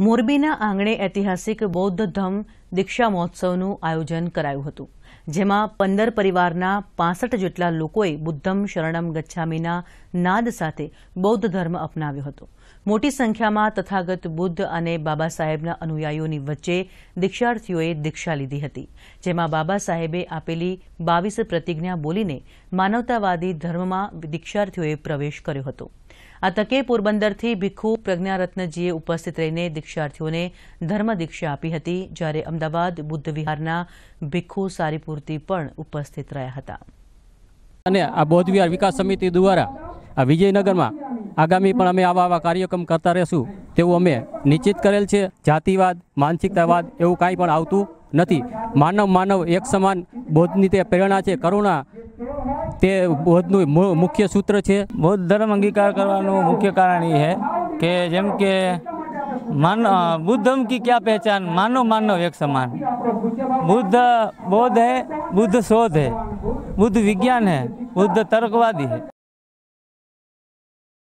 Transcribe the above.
મોરબીના આંગણે ઐતિહાસિક બૌદ્ધ ધમ દીક્ષા મહોત્સવનું આયોજન કરાયું હતું જેમાં પંદર પરિવારના પાસઠ જેટલા લોકોએ બુદ્ધમ શરણમ ગચ્છામીના નાદ સાથે બૌદ્ધ ધર્મ અપનાવ્યો હતો મોટી સંખ્યામાં તથાગત બુદ્ધ અને બાબા સાહેબના અનુયાયીઓની વચ્ચે દીક્ષાર્થીઓએ દીક્ષા લીધી હતી જેમાં બાબા સાહેબે આપેલી બાવીસ પ્રતિજ્ઞા બોલીને માનવતાવાદી ધર્મમાં દીક્ષાર્થીઓએ પ્રવેશ કર્યો હતો આ તકે પોરબંદરથી ભિખુ પ્રજ્ઞારત્નજીએ ઉપસ્થિત રહીને દીક્ષાર્થીઓને ધર્મ દીક્ષા આપી હતી જ્યારે અમદાવાદ બુદ્ધ વિહારના ભિખુ સારીપુરથી પણ ઉપસ્થિત રહ્યા હતા અને આ બૌદ્ધ વિહાર વિકાસ સમિતિ દ્વારા આ વિજયનગરમાં આગામી પણ અમે આવા આવા કાર્યક્રમ કરતા રહેશું તેવું અમે નિશ્ચિત કરેલ છે જાતિવાદ માનસિકતાવાદ એવું કાંઈ પણ આવતું નથી માનવ માનવ એક સમાન બોધની તે પ્રેરણા છે કરુણા તે બોધનું મુખ્ય સૂત્ર છે બૌદ્ધ ધર્મ અંગીકાર કરવાનું મુખ્ય કારણ એ છે કે જેમ કે માન બુદ્ધમ કી ક્યા પહેચાન માનવ માનવ એક સમાન બુદ્ધ बोध હૈ બુદ્ધ શોધ હૈ બુદ્ધ વિજ્ઞાન હૈ બુદ્ધ તર્કવાદી है